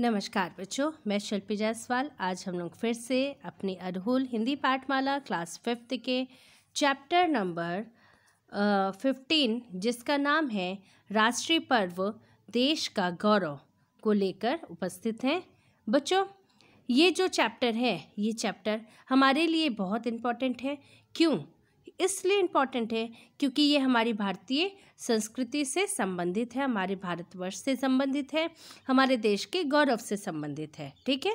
नमस्कार बच्चों मैं शिल्पी जायसवाल आज हम लोग फिर से अपनी अरहुल हिंदी पाठमाला क्लास फिफ्थ के चैप्टर नंबर फिफ्टीन जिसका नाम है राष्ट्रीय पर्व देश का गौरव को लेकर उपस्थित हैं बच्चों ये जो चैप्टर है ये चैप्टर हमारे लिए बहुत इम्पॉर्टेंट है क्यों इसलिए इम्पॉर्टेंट है क्योंकि ये हमारी भारतीय संस्कृति से संबंधित है हमारे भारतवर्ष से संबंधित है हमारे देश के गौरव से संबंधित है ठीक है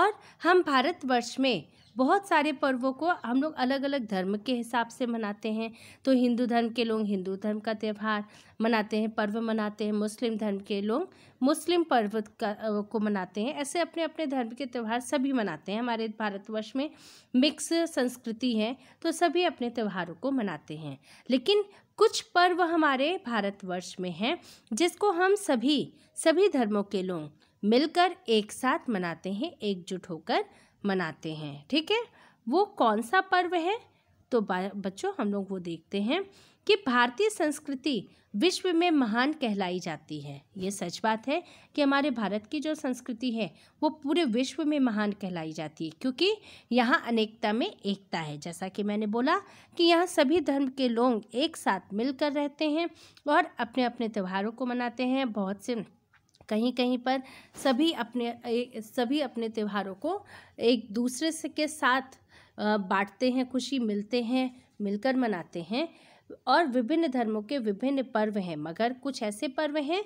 और हम भारतवर्ष में बहुत सारे पर्वों को हम लोग अलग अलग धर्म के हिसाब से मनाते हैं तो हिंदू धर्म के लोग हिंदू धर्म का त्यौहार मनाते हैं पर्व मनाते हैं मुस्लिम धर्म के लोग मुस्लिम पर्व का को मनाते हैं ऐसे अपने अपने धर्म के त्यौहार सभी मनाते हैं हमारे भारतवर्ष में मिक्स संस्कृति है तो सभी अपने त्यौहारों को मनाते हैं लेकिन कुछ पर्व हमारे भारतवर्ष में हैं जिसको हम सभी सभी धर्मों के लोग मिलकर एक साथ मनाते हैं एकजुट होकर मनाते हैं ठीक है वो कौन सा पर्व है तो बच्चों हम लोग वो देखते हैं कि भारतीय संस्कृति विश्व में महान कहलाई जाती है ये सच बात है कि हमारे भारत की जो संस्कृति है वो पूरे विश्व में महान कहलाई जाती है क्योंकि यहाँ अनेकता में एकता है जैसा कि मैंने बोला कि यहाँ सभी धर्म के लोग एक साथ मिलकर रहते हैं और अपने अपने त्योहारों को मनाते हैं बहुत से कहीं कहीं पर सभी अपने सभी अपने त्योहारों को एक दूसरे से के साथ बांटते हैं खुशी मिलते हैं मिलकर मनाते हैं और विभिन्न धर्मों के विभिन्न पर्व हैं मगर कुछ ऐसे पर्व हैं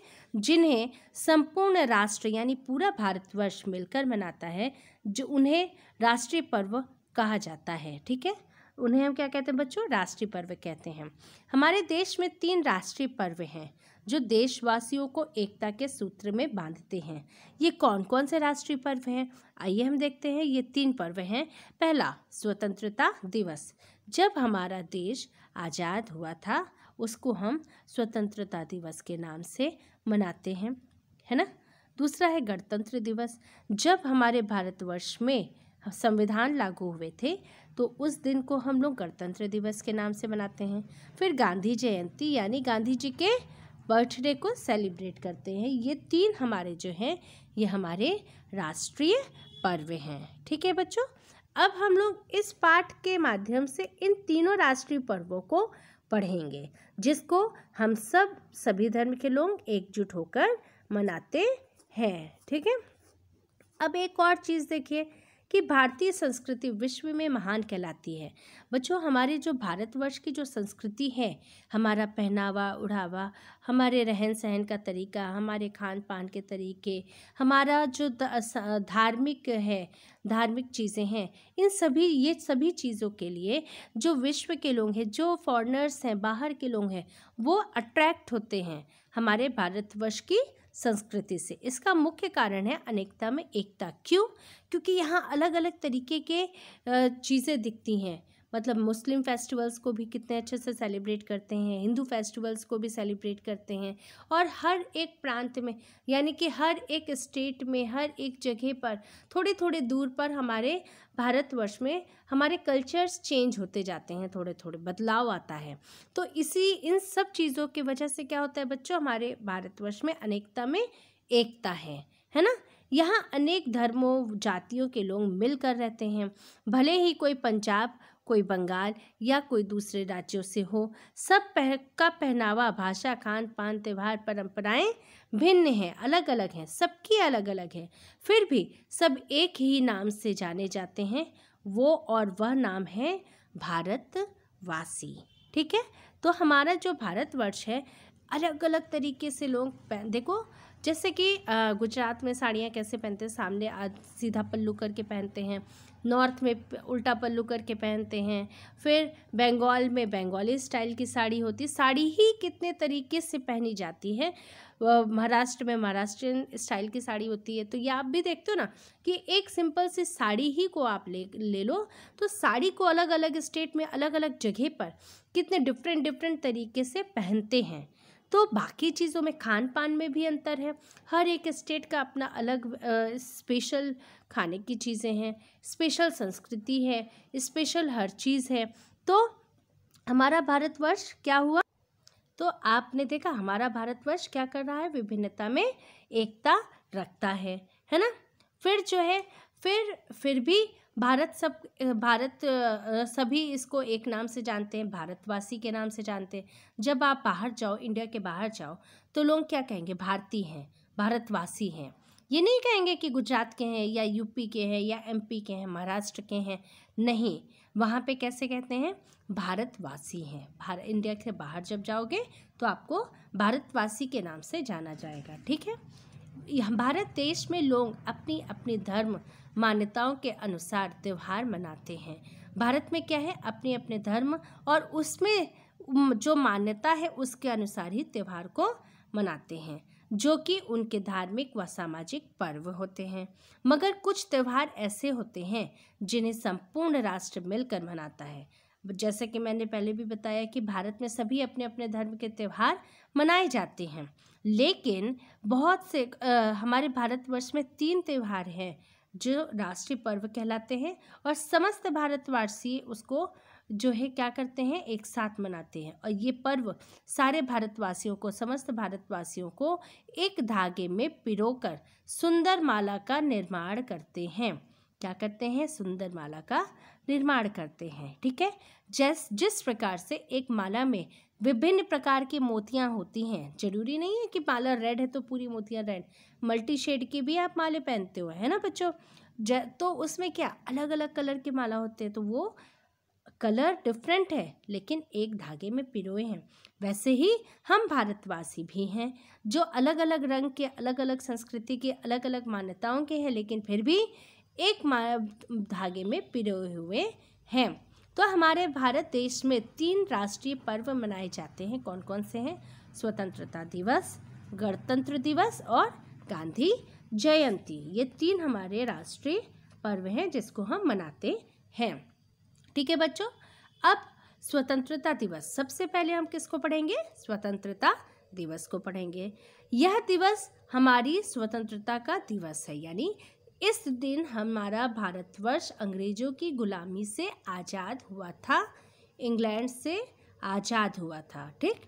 जिन्हें संपूर्ण राष्ट्र यानी पूरा भारतवर्ष मिलकर मनाता है जो उन्हें राष्ट्रीय पर्व कहा जाता है ठीक है उन्हें हम क्या कहते हैं बच्चों राष्ट्रीय पर्व कहते हैं हमारे देश में तीन राष्ट्रीय पर्व हैं जो देशवासियों को एकता के सूत्र में बांधते हैं ये कौन कौन से राष्ट्रीय पर्व हैं आइए हम देखते हैं ये तीन पर्व हैं पहला स्वतंत्रता दिवस जब हमारा देश आज़ाद हुआ था उसको हम स्वतंत्रता दिवस के नाम से मनाते हैं है ना दूसरा है गणतंत्र दिवस जब हमारे भारतवर्ष में संविधान लागू हुए थे तो उस दिन को हम लोग गणतंत्र दिवस के नाम से मनाते हैं फिर गांधी जयंती यानी गांधी जी के बर्थडे को सेलिब्रेट करते हैं ये तीन हमारे जो हैं ये हमारे राष्ट्रीय पर्व हैं ठीक है बच्चों अब हम लोग इस पाठ के माध्यम से इन तीनों राष्ट्रीय पर्वों को पढ़ेंगे जिसको हम सब सभी धर्म के लोग एकजुट होकर मनाते हैं ठीक है अब एक और चीज़ देखिए कि भारतीय संस्कृति विश्व में महान कहलाती है बच्चों हमारे जो भारतवर्ष की जो संस्कृति है हमारा पहनावा उड़ावा हमारे रहन सहन का तरीका हमारे खान पान के तरीके हमारा जो धार्मिक है धार्मिक चीज़ें हैं इन सभी ये सभी चीज़ों के लिए जो विश्व के लोग हैं जो फॉरनर्स हैं बाहर के लोग हैं वो अट्रैक्ट होते हैं हमारे भारतवर्ष की संस्कृति से इसका मुख्य कारण है अनेकता में एकता क्यों क्योंकि यहाँ अलग अलग तरीके के चीज़ें दिखती हैं मतलब मुस्लिम फेस्टिवल्स को भी कितने अच्छे से सेलिब्रेट करते हैं हिंदू फेस्टिवल्स को भी सेलिब्रेट करते हैं और हर एक प्रांत में यानी कि हर एक स्टेट में हर एक जगह पर थोड़े थोड़े दूर पर हमारे भारतवर्ष में हमारे कल्चर्स चेंज होते जाते हैं थोड़े थोड़े बदलाव आता है तो इसी इन सब चीज़ों की वजह से क्या होता है बच्चों हमारे भारतवर्ष में अनेकता में एकता है है ना यहाँ अनेक धर्मों जातियों के लोग मिलकर रहते हैं भले ही कोई पंजाब कोई बंगाल या कोई दूसरे राज्यों से हो सब पह, का पहनावा भाषा खान पान त्यौहार परंपराएं भिन्न हैं अलग अलग हैं सबकी अलग अलग है फिर भी सब एक ही नाम से जाने जाते हैं वो और वह नाम है भारतवासी ठीक है तो हमारा जो भारतवर्ष है अलग अलग तरीके से लोग देखो जैसे कि गुजरात में साड़ियाँ कैसे पहनते हैं सामने सीधा पल्लू करके पहनते हैं नॉर्थ में उल्टा पल्लू करके पहनते हैं फिर बंगाल में बंगाली स्टाइल की साड़ी होती है साड़ी ही कितने तरीके से पहनी जाती है महाराष्ट्र में महाराष्ट्रियन स्टाइल की साड़ी होती है तो ये आप भी देखते हो ना कि एक सिंपल सी साड़ी ही को आप ले ले लो तो साड़ी को अलग अलग स्टेट में अलग अलग जगह पर कितने डिफरेंट डिफरेंट तरीके से पहनते हैं तो बाकी चीज़ों में खान पान में भी अंतर है हर एक स्टेट का अपना अलग स्पेशल खाने की चीज़ें हैं स्पेशल संस्कृति है स्पेशल हर चीज़ है तो हमारा भारतवर्ष क्या हुआ तो आपने देखा हमारा भारतवर्ष क्या कर रहा है विभिन्नता में एकता रखता है है ना फिर जो है फिर फिर भी भारत सब भारत सभी इसको एक नाम से जानते हैं भारतवासी के नाम से जानते हैं जब आप बाहर जाओ इंडिया के बाहर जाओ तो लोग क्या कहेंगे भारतीय हैं भारतवासी हैं ये नहीं कहेंगे कि गुजरात के हैं या यूपी के हैं या एमपी के हैं महाराष्ट्र के हैं नहीं वहाँ पे कैसे कहते हैं भारतवासी हैं भारत इंडिया के बाहर जब जाओगे तो आपको भारतवासी के नाम से जाना जाएगा ठीक है भारत देश में लोग अपनी अपनी धर्म मान्यताओं के अनुसार त्यौहार मनाते हैं भारत में क्या है अपने अपने धर्म और उसमें जो मान्यता है उसके अनुसार ही त्यौहार को मनाते हैं जो कि उनके धार्मिक व सामाजिक पर्व होते हैं मगर कुछ त्यौहार ऐसे होते हैं जिन्हें संपूर्ण राष्ट्र मिलकर मनाता है जैसे कि मैंने पहले भी बताया कि भारत में सभी अपने अपने धर्म के त्यौहार मनाए जाते हैं लेकिन बहुत से आ, हमारे भारतवर्ष में तीन त्यौहार हैं जो राष्ट्रीय पर्व कहलाते हैं और समस्त भारतवासी उसको जो है क्या करते हैं एक साथ मनाते हैं और ये पर्व सारे भारतवासियों को समस्त भारतवासियों को एक धागे में पिरोकर सुंदर माला का निर्माण करते हैं क्या करते हैं सुंदर माला का निर्माण करते हैं ठीक है जैस जिस प्रकार से एक माला में विभिन्न प्रकार की मोतियाँ होती हैं जरूरी नहीं है कि माला रेड है तो पूरी मोतियाँ रेड मल्टी शेड की भी आप माले पहनते हो है ना बच्चों तो उसमें क्या अलग अलग कलर के माला होते हैं तो वो कलर डिफरेंट है लेकिन एक धागे में पिरोए हैं वैसे ही हम भारतवासी भी हैं जो अलग अलग रंग के अलग अलग संस्कृति के अलग अलग मान्यताओं के हैं लेकिन फिर भी एक धागे में पिरोए हुए हैं तो हमारे भारत देश में तीन राष्ट्रीय पर्व मनाए जाते हैं कौन कौन से हैं स्वतंत्रता दिवस गणतंत्र दिवस और गांधी जयंती ये तीन हमारे राष्ट्रीय पर्व हैं जिसको हम मनाते हैं ठीक है बच्चों अब स्वतंत्रता दिवस सबसे पहले हम किसको पढ़ेंगे स्वतंत्रता दिवस को पढ़ेंगे यह दिवस हमारी स्वतंत्रता का दिवस है यानी इस दिन हमारा भारतवर्ष अंग्रेज़ों की गुलामी से आज़ाद हुआ था इंग्लैंड से आज़ाद हुआ था ठीक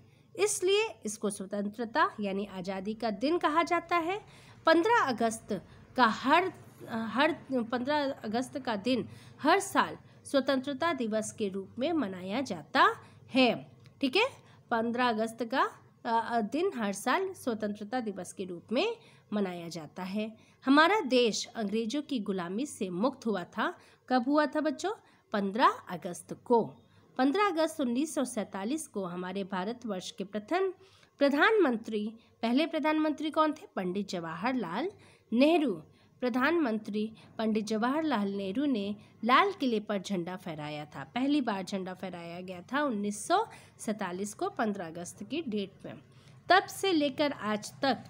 इसलिए इसको स्वतंत्रता यानी आज़ादी का दिन कहा जाता है पंद्रह अगस्त का हर हर पंद्रह अगस्त का दिन हर साल स्वतंत्रता दिवस के रूप में मनाया जाता है ठीक है पंद्रह अगस्त का दिन हर साल स्वतंत्रता दिवस के रूप में मनाया जाता है हमारा देश अंग्रेजों की गुलामी से मुक्त हुआ था कब हुआ था बच्चों 15 अगस्त को 15 अगस्त उन्नीस को हमारे भारतवर्ष के प्रथम प्रधानमंत्री पहले प्रधानमंत्री कौन थे पंडित जवाहरलाल नेहरू प्रधानमंत्री पंडित जवाहरलाल नेहरू ने लाल किले पर झंडा फहराया था पहली बार झंडा फहराया गया था उन्नीस को 15 अगस्त की डेट में तब से लेकर आज तक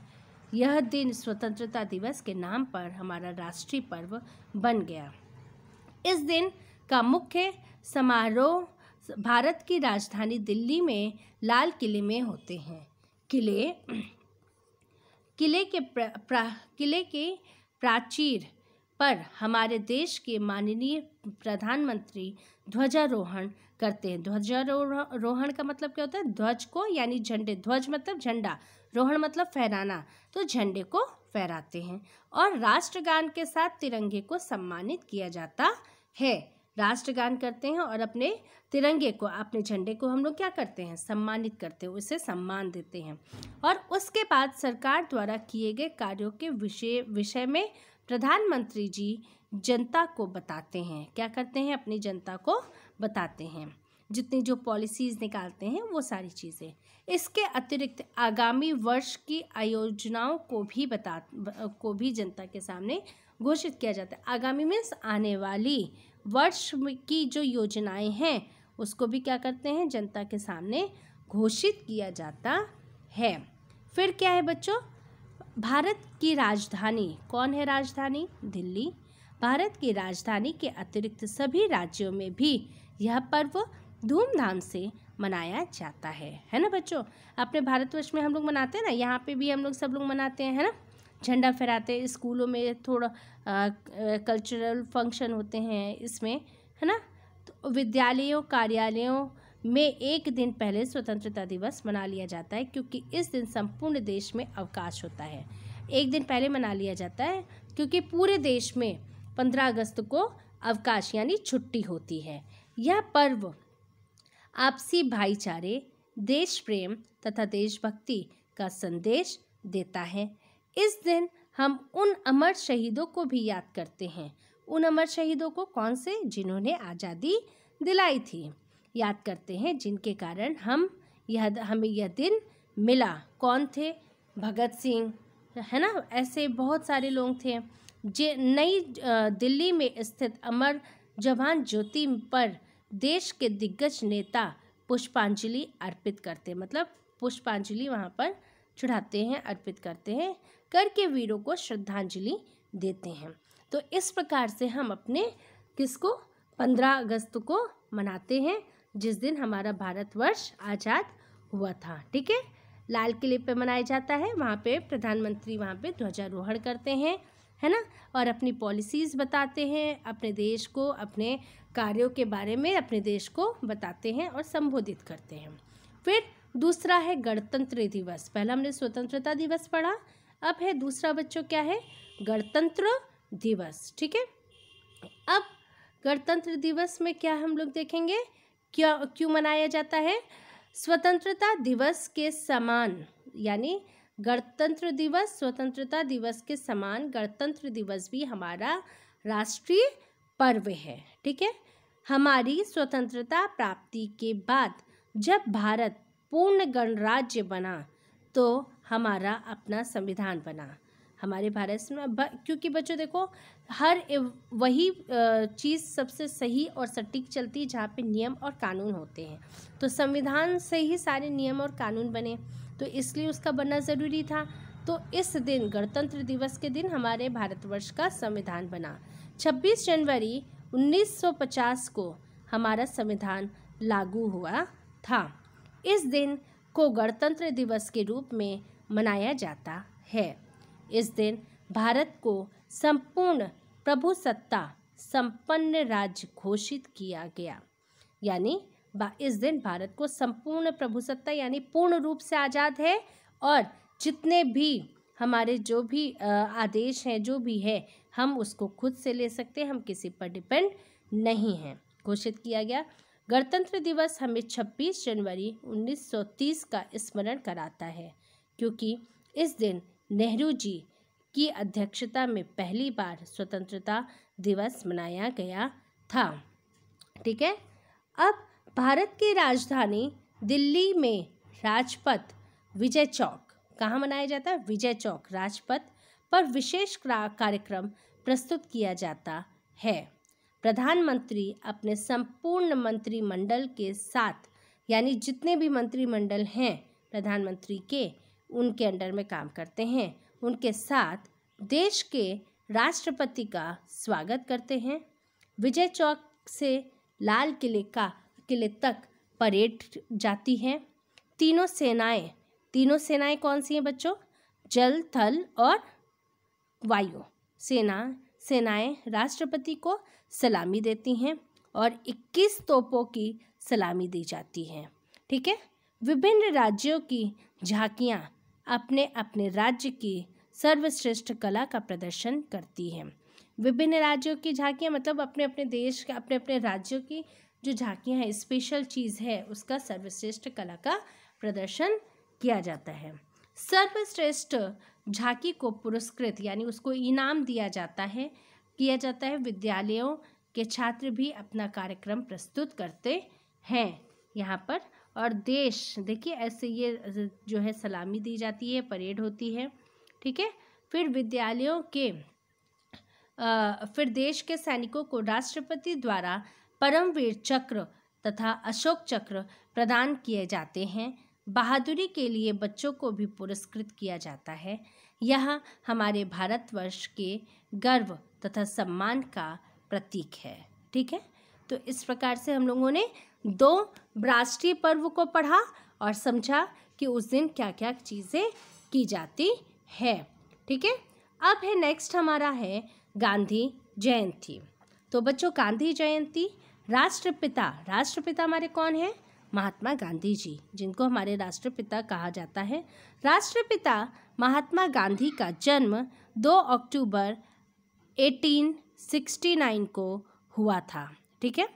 यह दिन स्वतंत्रता दिवस के नाम पर हमारा राष्ट्रीय पर्व बन गया इस दिन का मुख्य समारोह भारत की राजधानी दिल्ली में लाल किले में होते हैं किले किले के प्रा, किले के प्राचीर पर हमारे देश के माननीय प्रधानमंत्री ध्वजारोहण करते हैं ध्वजारोहण का मतलब क्या होता है ध्वज को यानी झंडे ध्वज मतलब झंडा रोहण मतलब फहराना तो झंडे को फहराते हैं और राष्ट्रगान के साथ तिरंगे को सम्मानित किया जाता है राष्ट्रगान करते हैं और अपने तिरंगे को अपने झंडे को हम लोग क्या करते हैं सम्मानित करते हैं उसे सम्मान देते हैं और उसके बाद सरकार द्वारा किए गए कार्यों के विषय विषय में प्रधानमंत्री जी जनता को बताते हैं क्या करते हैं अपनी जनता को बताते हैं जितनी जो पॉलिसीज़ निकालते हैं वो सारी चीज़ें इसके अतिरिक्त आगामी वर्ष की आयोजनाओं को भी बता को भी जनता के सामने घोषित किया जाता है आगामी मीन्स आने वाली वर्ष की जो योजनाएं हैं उसको भी क्या करते हैं जनता के सामने घोषित किया जाता है फिर क्या है बच्चों भारत की राजधानी कौन है राजधानी दिल्ली भारत की राजधानी के अतिरिक्त सभी राज्यों में भी यह पर्व धूमधाम से मनाया जाता है है ना बच्चों अपने भारतवर्ष में हम लोग मनाते हैं ना यहाँ पे भी हम लोग सब लोग मनाते हैं है ना झंडा फहराते हैं स्कूलों में थोड़ा कल्चरल फंक्शन होते हैं इसमें है ना तो विद्यालयों कार्यालयों में एक दिन पहले स्वतंत्रता दिवस मना लिया जाता है क्योंकि इस दिन संपूर्ण देश में अवकाश होता है एक दिन पहले मना लिया जाता है क्योंकि पूरे देश में पंद्रह अगस्त को अवकाश यानी छुट्टी होती है यह पर्व आपसी भाईचारे देश प्रेम तथा देशभक्ति का संदेश देता है इस दिन हम उन अमर शहीदों को भी याद करते हैं उन अमर शहीदों को कौन से जिन्होंने आज़ादी दिलाई थी याद करते हैं जिनके कारण हम यह हमें यह दिन मिला कौन थे भगत सिंह है ना ऐसे बहुत सारे लोग थे जे नई दिल्ली में स्थित अमर जवान ज्योति पर देश के दिग्गज नेता पुष्पांजलि अर्पित करते हैं मतलब पुष्पांजलि वहाँ पर चढ़ाते हैं अर्पित करते हैं करके वीरों को श्रद्धांजलि देते हैं तो इस प्रकार से हम अपने किसको पंद्रह अगस्त को मनाते हैं जिस दिन हमारा भारतवर्ष आज़ाद हुआ था ठीक है लाल किले पे मनाया जाता है वहाँ पे प्रधानमंत्री वहाँ पे ध्वजारोहण करते हैं है ना और अपनी पॉलिसीज़ बताते हैं अपने देश को अपने कार्यों के बारे में अपने देश को बताते हैं और संबोधित करते हैं फिर दूसरा है गणतंत्र दिवस पहला हमने स्वतंत्रता दिवस पढ़ा अब है दूसरा बच्चों क्या है गणतंत्र दिवस ठीक है अब गणतंत्र दिवस में क्या हम लोग देखेंगे क्या क्यों मनाया जाता है स्वतंत्रता दिवस के समान यानी गणतंत्र दिवस स्वतंत्रता दिवस के समान गणतंत्र दिवस भी हमारा राष्ट्रीय पर्व है ठीक है हमारी स्वतंत्रता प्राप्ति के बाद जब भारत पूर्ण गणराज्य बना तो हमारा अपना संविधान बना हमारे भारत में क्योंकि बच्चों देखो हर वही चीज़ सबसे सही और सटीक चलती है जहाँ पे नियम और कानून होते हैं तो संविधान से ही सारे नियम और कानून बने तो इसलिए उसका बनना ज़रूरी था तो इस दिन गणतंत्र दिवस के दिन हमारे भारतवर्ष का संविधान बना 26 जनवरी 1950 को हमारा संविधान लागू हुआ था इस दिन को गणतंत्र दिवस के रूप में मनाया जाता है इस दिन भारत को संपूर्ण प्रभुसत्ता संपन्न राज्य घोषित किया गया यानी इस दिन भारत को संपूर्ण प्रभुसत्ता यानी पूर्ण रूप से आज़ाद है और जितने भी हमारे जो भी आदेश हैं जो भी है हम उसको खुद से ले सकते हैं हम किसी पर डिपेंड नहीं हैं घोषित किया गया गणतंत्र दिवस हमें 26 जनवरी 1930 का स्मरण कराता है क्योंकि इस दिन नेहरू जी की अध्यक्षता में पहली बार स्वतंत्रता दिवस मनाया गया था ठीक है अब भारत की राजधानी दिल्ली में राजपथ विजय चौक कहाँ मनाया जाता है विजय चौक राजपथ पर विशेष कार्यक्रम प्रस्तुत किया जाता है प्रधानमंत्री अपने संपूर्ण मंत्रिमंडल के साथ यानी जितने भी मंत्रिमंडल हैं प्रधानमंत्री के उनके अंडर में काम करते हैं उनके साथ देश के राष्ट्रपति का स्वागत करते हैं विजय चौक से लाल किले का किले तक परेड जाती है तीनों सेनाएं तीनों सेनाएं कौन सी हैं बच्चों जल थल और वायु सेना सेनाएं राष्ट्रपति को सलामी देती हैं और 21 तोपों की सलामी दी जाती है ठीक है विभिन्न राज्यों की झांकियाँ अपने अपने राज्य की सर्वश्रेष्ठ कला का प्रदर्शन करती हैं विभिन्न राज्यों की झांकियां मतलब अपने अपने देश के अपने अपने राज्यों की जो झांकियां हैं स्पेशल चीज़ है उसका सर्वश्रेष्ठ कला का प्रदर्शन किया जाता है सर्वश्रेष्ठ झांकी को पुरस्कृत यानी उसको इनाम दिया जाता है किया जाता है विद्यालयों के छात्र भी अपना कार्यक्रम प्रस्तुत करते हैं यहाँ पर और देश देखिए ऐसे ये जो है सलामी दी जाती है परेड होती है ठीक है फिर विद्यालयों के आ, फिर देश के सैनिकों को राष्ट्रपति द्वारा परमवीर चक्र तथा अशोक चक्र प्रदान किए जाते हैं बहादुरी के लिए बच्चों को भी पुरस्कृत किया जाता है यह हमारे भारतवर्ष के गर्व तथा सम्मान का प्रतीक है ठीक है तो इस प्रकार से हम लोगों ने दो राष्ट्रीय पर्व को पढ़ा और समझा कि उस दिन क्या क्या चीज़ें की जाती है ठीक है अब है नेक्स्ट हमारा है गांधी जयंती तो बच्चों गांधी जयंती राष्ट्रपिता राष्ट्रपिता हमारे कौन हैं महात्मा गांधी जी जिनको हमारे राष्ट्रपिता कहा जाता है राष्ट्रपिता महात्मा गांधी का जन्म 2 अक्टूबर 1869 को हुआ था ठीक है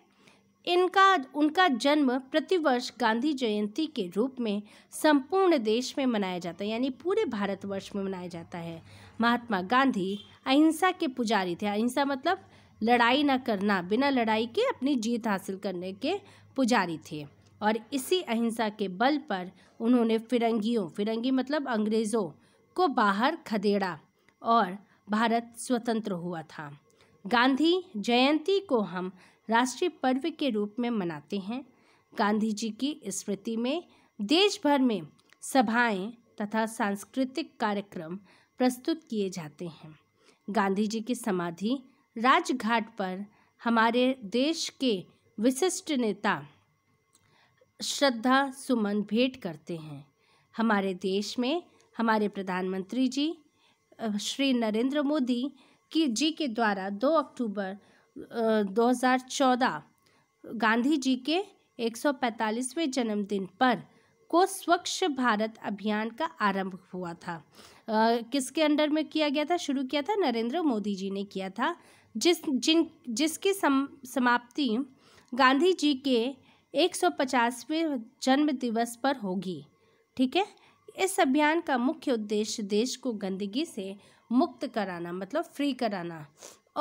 इनका उनका जन्म प्रतिवर्ष गांधी जयंती के रूप में संपूर्ण देश में मनाया जाता है यानी पूरे भारतवर्ष में मनाया जाता है महात्मा गांधी अहिंसा के पुजारी थे अहिंसा मतलब लड़ाई न करना बिना लड़ाई के अपनी जीत हासिल करने के पुजारी थे और इसी अहिंसा के बल पर उन्होंने फिरंगियों फिरंगी मतलब अंग्रेज़ों को बाहर खदेड़ा और भारत स्वतंत्र हुआ था गांधी जयंती को हम राष्ट्रीय पर्व के रूप में मनाते हैं गांधी जी की स्मृति में देश भर में सभाएं तथा सांस्कृतिक कार्यक्रम प्रस्तुत किए जाते हैं गांधी जी की समाधि राजघाट पर हमारे देश के विशिष्ट नेता श्रद्धा सुमन भेंट करते हैं हमारे देश में हमारे प्रधानमंत्री जी श्री नरेंद्र मोदी की जी के द्वारा 2 अक्टूबर 2014 गांधी जी के 145वें जन्मदिन पर को स्वच्छ भारत अभियान का आरंभ हुआ था किसके अंडर में किया गया था शुरू किया था नरेंद्र मोदी जी ने किया था जिस जिन जिसकी सम समाप्ति गांधी जी के 150वें जन्म दिवस पर होगी ठीक है इस अभियान का मुख्य उद्देश्य देश को गंदगी से मुक्त कराना मतलब फ्री कराना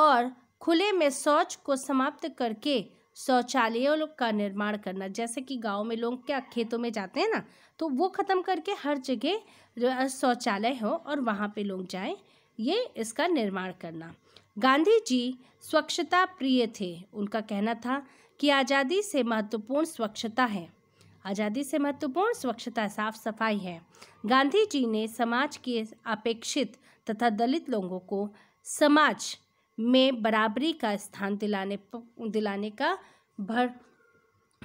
और खुले में शौच को समाप्त करके शौचालयों का निर्माण करना जैसे कि गांव में लोग क्या खेतों में जाते हैं ना तो वो ख़त्म करके हर जगह शौचालय हो और वहाँ पे लोग जाएं ये इसका निर्माण करना गांधी जी स्वच्छता प्रिय थे उनका कहना था कि आज़ादी से महत्वपूर्ण स्वच्छता है आज़ादी से महत्वपूर्ण स्वच्छता साफ सफाई है गांधी जी ने समाज के अपेक्षित तथा दलित लोगों को समाज में बराबरी का स्थान दिलाने दिलाने का भर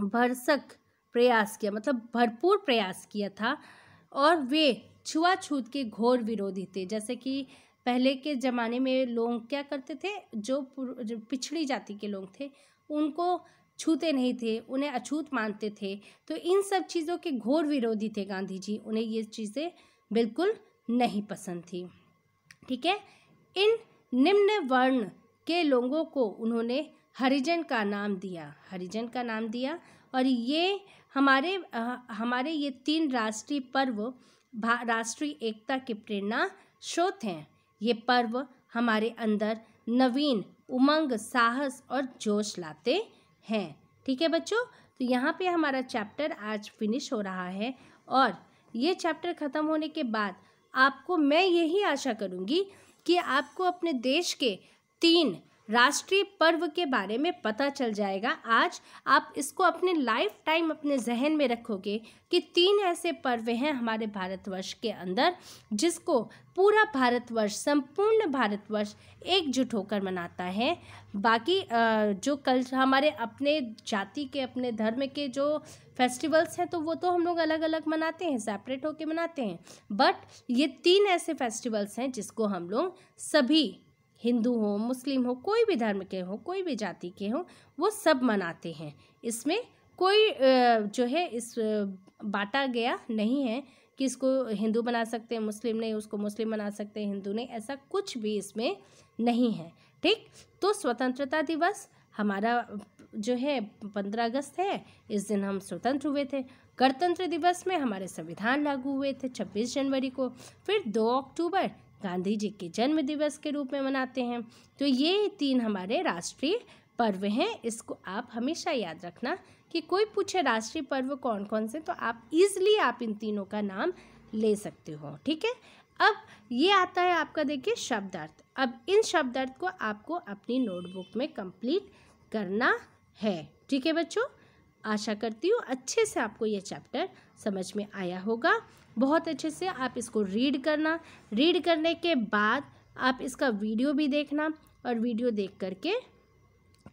भरसक प्रयास किया मतलब भरपूर प्रयास किया था और वे छुआछूत के घोर विरोधी थे जैसे कि पहले के ज़माने में लोग क्या करते थे जो पिछड़ी जाति के लोग थे उनको छूते नहीं थे उन्हें अछूत मानते थे तो इन सब चीज़ों के घोर विरोधी थे गांधी जी उन्हें ये चीज़ें बिल्कुल नहीं पसंद थी ठीक है इन निम्न वर्ण के लोगों को उन्होंने हरिजन का नाम दिया हरिजन का नाम दिया और ये हमारे आ, हमारे ये तीन राष्ट्रीय पर्व राष्ट्रीय एकता के प्रेरणा स्रोत हैं ये पर्व हमारे अंदर नवीन उमंग साहस और जोश लाते हैं ठीक है बच्चों तो यहाँ पे हमारा चैप्टर आज फिनिश हो रहा है और ये चैप्टर ख़त्म होने के बाद आपको मैं यही आशा करूँगी कि आपको अपने देश के तीन राष्ट्रीय पर्व के बारे में पता चल जाएगा आज आप इसको अपने लाइफ टाइम अपने जहन में रखोगे कि तीन ऐसे पर्व हैं हमारे भारतवर्ष के अंदर जिसको पूरा भारतवर्ष संपूर्ण भारतवर्ष एकजुट होकर मनाता है बाकी जो कल हमारे अपने जाति के अपने धर्म के जो फेस्टिवल्स हैं तो वो तो हम लोग अलग अलग मनाते हैं सेपरेट होकर मनाते हैं बट ये तीन ऐसे फेस्टिवल्स हैं जिसको हम लोग सभी हिंदू हो मुस्लिम हो कोई भी धर्म के हो कोई भी जाति के हो वो सब मनाते हैं इसमें कोई जो है इस बांटा गया नहीं है कि इसको हिंदू बना सकते हैं मुस्लिम नहीं उसको मुस्लिम बना सकते हैं हिंदू नहीं ऐसा कुछ भी इसमें नहीं है ठीक तो स्वतंत्रता दिवस हमारा जो है पंद्रह अगस्त है इस दिन हम स्वतंत्र हुए थे गणतंत्र दिवस में हमारे संविधान लागू हुए थे छब्बीस जनवरी को फिर दो अक्टूबर गांधी जी के जन्म दिवस के रूप में मनाते हैं तो ये तीन हमारे राष्ट्रीय पर्व हैं इसको आप हमेशा याद रखना कि कोई पूछे राष्ट्रीय पर्व कौन कौन से तो आप इजली आप इन तीनों का नाम ले सकते हो ठीक है अब ये आता है आपका देखिए शब्दार्थ अब इन शब्दार्थ को आपको अपनी नोटबुक में कंप्लीट करना है ठीक है बच्चों आशा करती हूँ अच्छे से आपको यह चैप्टर समझ में आया होगा बहुत अच्छे से आप इसको रीड करना रीड करने के बाद आप इसका वीडियो भी देखना और वीडियो देख करके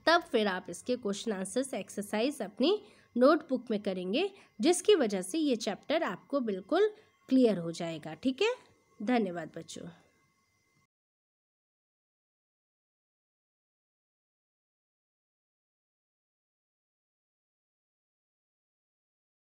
तब फिर आप इसके क्वेश्चन आंसर्स एक्सरसाइज अपनी नोटबुक में करेंगे जिसकी वजह से ये चैप्टर आपको बिल्कुल क्लियर हो जाएगा ठीक है धन्यवाद बच्चों